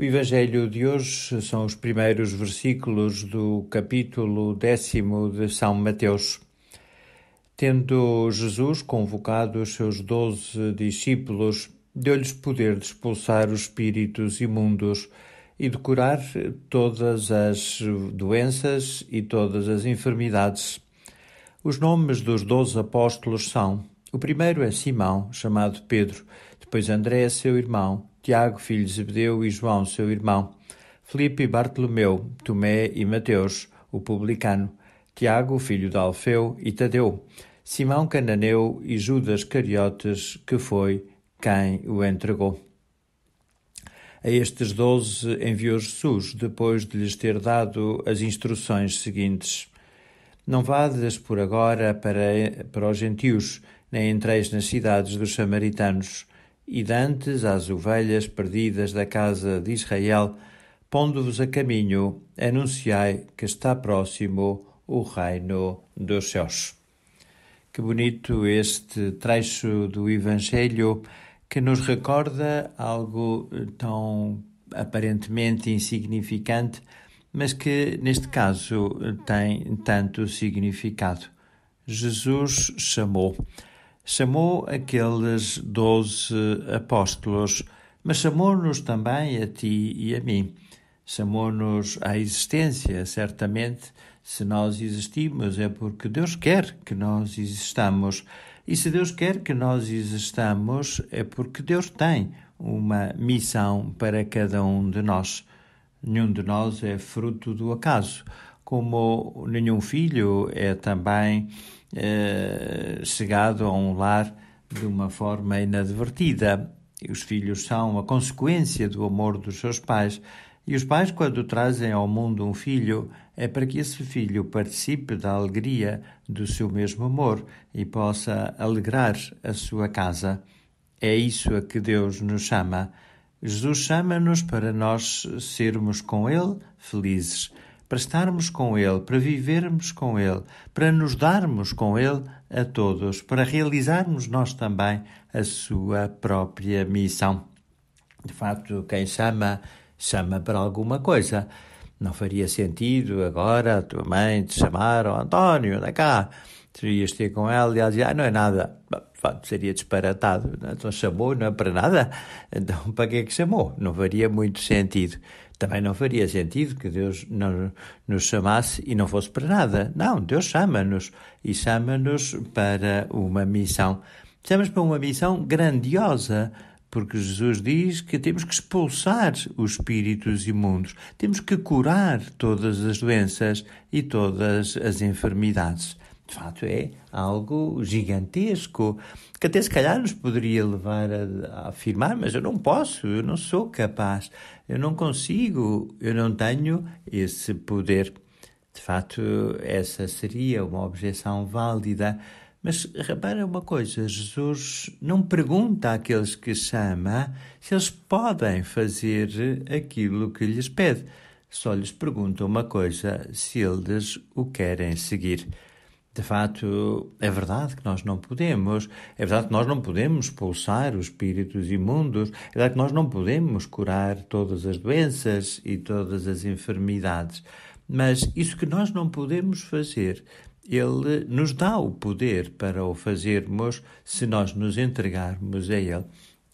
O Evangelho de hoje são os primeiros versículos do capítulo décimo de São Mateus. Tendo Jesus convocado os seus doze discípulos, deu-lhes poder de expulsar os espíritos imundos e de curar todas as doenças e todas as enfermidades. Os nomes dos doze apóstolos são: o primeiro é Simão, chamado Pedro, depois André, seu irmão. Tiago, filho de Zebedeu, e João, seu irmão, Filipe e Bartolomeu, Tomé e Mateus, o publicano, Tiago, filho de Alfeu, e Tadeu, Simão Cananeu e Judas Cariotes, que foi quem o entregou. A estes doze enviou Jesus, depois de lhes ter dado as instruções seguintes: Não vades por agora para, para os gentios, nem entreis nas cidades dos samaritanos e dantes às ovelhas perdidas da casa de Israel, pondo-vos a caminho, anunciai que está próximo o reino dos céus. Que bonito este trecho do Evangelho que nos recorda algo tão aparentemente insignificante, mas que neste caso tem tanto significado. Jesus chamou chamou aqueles doze apóstolos, mas chamou-nos também a ti e a mim. Chamou-nos à existência, certamente. Se nós existimos, é porque Deus quer que nós existamos. E se Deus quer que nós existamos, é porque Deus tem uma missão para cada um de nós. Nenhum de nós é fruto do acaso como nenhum filho é também eh, chegado a um lar de uma forma inadvertida. Os filhos são a consequência do amor dos seus pais. E os pais, quando trazem ao mundo um filho, é para que esse filho participe da alegria do seu mesmo amor e possa alegrar a sua casa. É isso a que Deus nos chama. Jesus chama-nos para nós sermos com Ele felizes para estarmos com Ele, para vivermos com Ele, para nos darmos com Ele a todos, para realizarmos nós também a sua própria missão. De facto, quem chama, chama para alguma coisa. Não faria sentido agora a tua mãe te chamar, ou oh, António, da cá terias ter com ela e ela dizia, ah, não é nada. seria disparatado. É? Então chamou, não é para nada. Então para que é que chamou? Não faria muito sentido. Também não faria sentido que Deus não nos chamasse e não fosse para nada. Não, Deus chama-nos e chama-nos para uma missão. Chama-nos para uma missão grandiosa, porque Jesus diz que temos que expulsar os espíritos imundos, temos que curar todas as doenças e todas as enfermidades de facto é algo gigantesco, que até se calhar nos poderia levar a, a, afirmar, mas eu não posso, eu não sou capaz, eu não consigo, eu não tenho esse poder. De facto, essa seria uma objeção válida. Mas repara uma coisa: Jesus não pergunta àqueles que chama se eles podem fazer aquilo que lhes pede. Só lhes pergunta uma coisa: se eles o querem seguir. De facto, é verdade que nós não podemos, é verdade que nós não podemos expulsar os espíritos imundos, é verdade que nós não podemos curar todas as doenças e todas as enfermidades, mas isso que nós não podemos fazer, ele nos dá o poder para o fazermos se nós nos entregarmos a ele.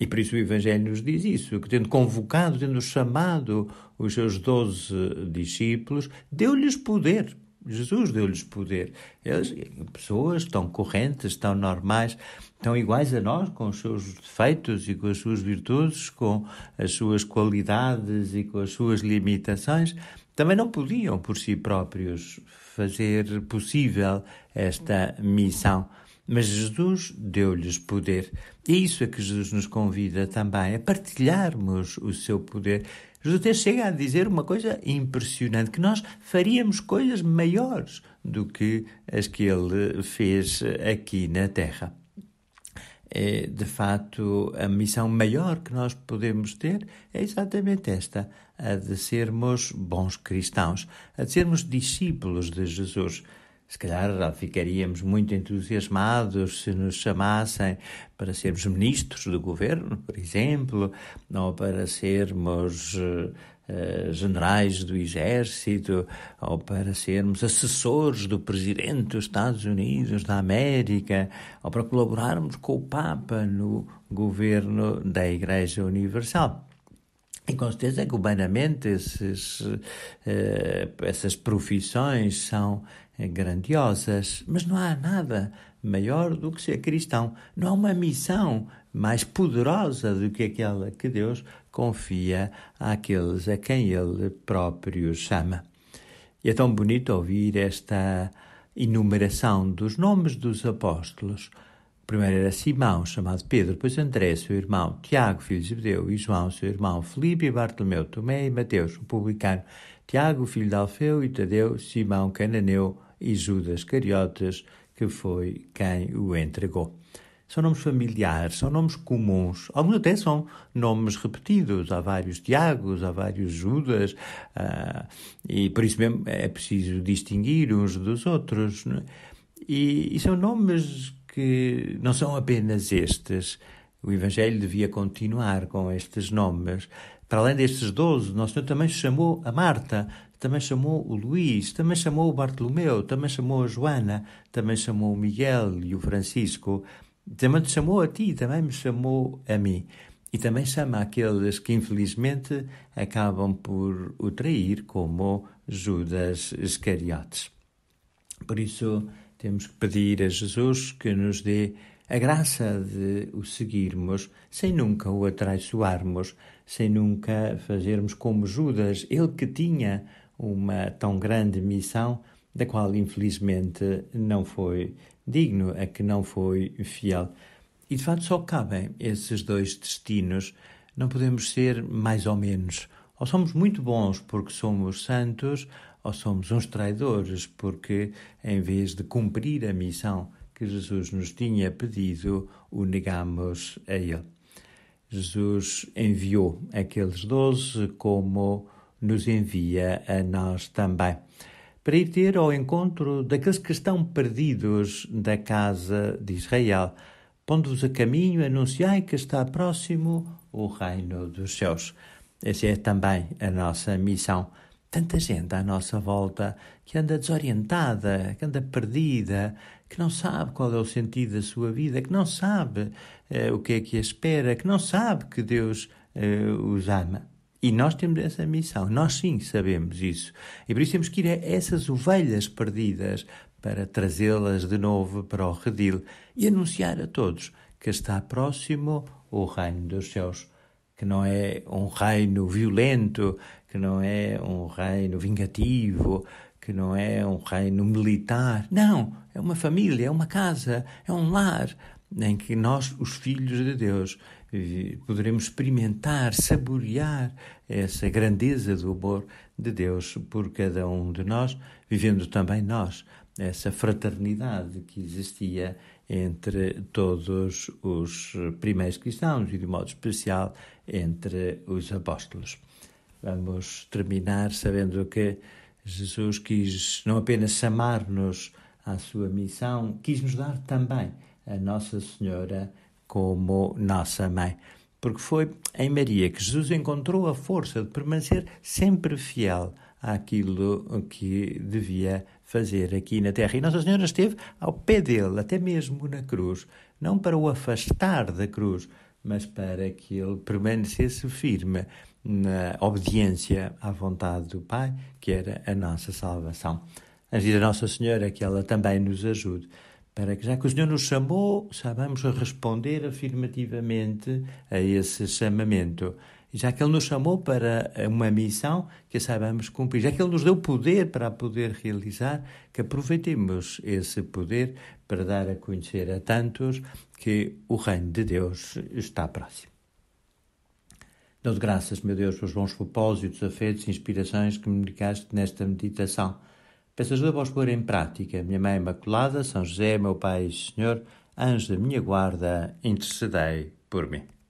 E por isso o Evangelho nos diz isso, que tendo convocado, tendo chamado os seus doze discípulos, deu-lhes poder Jesus deu-lhes poder. Eles, pessoas tão correntes, tão normais, tão iguais a nós, com os seus defeitos e com as suas virtudes, com as suas qualidades e com as suas limitações, também não podiam por si próprios fazer possível esta missão. Mas Jesus deu-lhes poder. E é isso é que Jesus nos convida também, a partilharmos o seu poder. Jesus até chega a dizer uma coisa impressionante: que nós faríamos coisas maiores do que as que ele fez aqui na Terra. É, de fato, a missão maior que nós podemos ter é exatamente esta: a de sermos bons cristãos, a de sermos discípulos de Jesus se calhar eh, ficaríamos muito entusiasmados se nos chamassem para sermos ministros do governo, por exemplo, ou para sermos uh, generais do exército, ou para sermos assessores do presidente dos Estados Unidos da América, ou para colaborarmos com o Papa no governo da Igreja Universal. E com certeza que humanamente esses, eh, essas profissões são eh, grandiosas, mas não há nada maior do que ser cristão. Não há uma missão mais poderosa do que aquela que Deus confia àqueles a quem Ele próprio chama. E é tão bonito ouvir esta enumeração dos nomes dos apóstolos. O primeiro era Simão, chamado Pedro, depois André, seu irmão, Tiago, filho de Zebedeu, e João, seu irmão, Felipe e Bartolomeu, Tomé e Mateus, o publicano, Tiago, filho de Alfeu e Tadeu, Simão, Cananeu e Judas Cariotas, que foi quem o entregou. São nomes familiares, são nomes comuns. Alguns até são nomes repetidos. Há vários Tiagos, há vários Judas, uh, e por isso mesmo é preciso distinguir uns dos outros. É? E, e são nomes que não são apenas estes. O Evangelho devia continuar com estes nomes. Para além destes doze, Nosso Senhor também chamou a Marta, também chamou o Luís, também chamou o Bartolomeu, também chamou a Joana, também chamou o Miguel e o Francisco, também te chamou a ti, também me chamou a mim. E também chama aqueles que infelizmente acabam por o trair, como Judas Iscariotes. Por isso, temos que pedir a Jesus que nos dê a graça de o seguirmos sem nunca o atraiçoarmos, sem nunca fazermos como Judas, ele que tinha uma tão grande missão, da qual infelizmente não foi digno, a que não foi fiel. E de facto só cabem esses dois destinos. Não podemos ser mais ou menos. Ou somos muito bons porque somos santos, ou somos uns traidores, porque em vez de cumprir a missão que Jesus nos tinha pedido, o negamos a Ele. Jesus enviou aqueles doze como nos envia a nós também, para ir ter ao encontro daqueles que estão perdidos da casa de Israel, pondo-vos a caminho, anunciai que está próximo o reino dos céus. Essa é também a nossa missão tanta gente à nossa volta que anda desorientada, que anda perdida, que não sabe qual é o sentido da sua vida, que não sabe eh, o que é que a espera, que não sabe que Deus eh, os ama. E nós temos essa missão, nós sim sabemos isso. E por isso temos que ir a essas ovelhas perdidas para trazê-las de novo para o redil e anunciar a todos que está próximo o reino dos céus que não é um reino violento, que não é um reino vingativo, que não é um reino militar. Não, é uma família, é uma casa, é um lar em que nós, os filhos de Deus, poderemos experimentar, saborear essa grandeza do amor de Deus por cada um de nós, vivendo também nós essa fraternidade que existia entre todos os eh, primeiros cristãos e, de modo especial, entre os apóstolos. Vamos terminar sabendo que Jesus quis não apenas chamar-nos à sua missão, quis nos dar também a Nossa Senhora como nossa mãe. Porque foi em Maria que Jesus encontrou a força de permanecer sempre fiel àquilo que devia fazer aqui na terra. E Nossa Senhora esteve ao pé dele, até mesmo na cruz, não para o afastar da cruz, mas para que ele permanecesse firme na obediência à vontade do Pai, que era a nossa salvação. Antes de Nossa Senhora que ela também nos ajude, para que já que o Senhor nos chamou, saibamos responder afirmativamente a esse chamamento já que Ele nos chamou para uma missão que saibamos cumprir, já que Ele nos deu poder para poder realizar, que aproveitemos esse poder para dar a conhecer a tantos que o Reino de Deus está próximo. Dou-te graças, meu Deus, pelos bons propósitos, afetos e inspirações que me indicaste nesta meditação. Peço ajuda a vos pôr em prática. Minha Mãe Imaculada, São José, meu Pai e Senhor, anjo da minha guarda, intercedei por mim.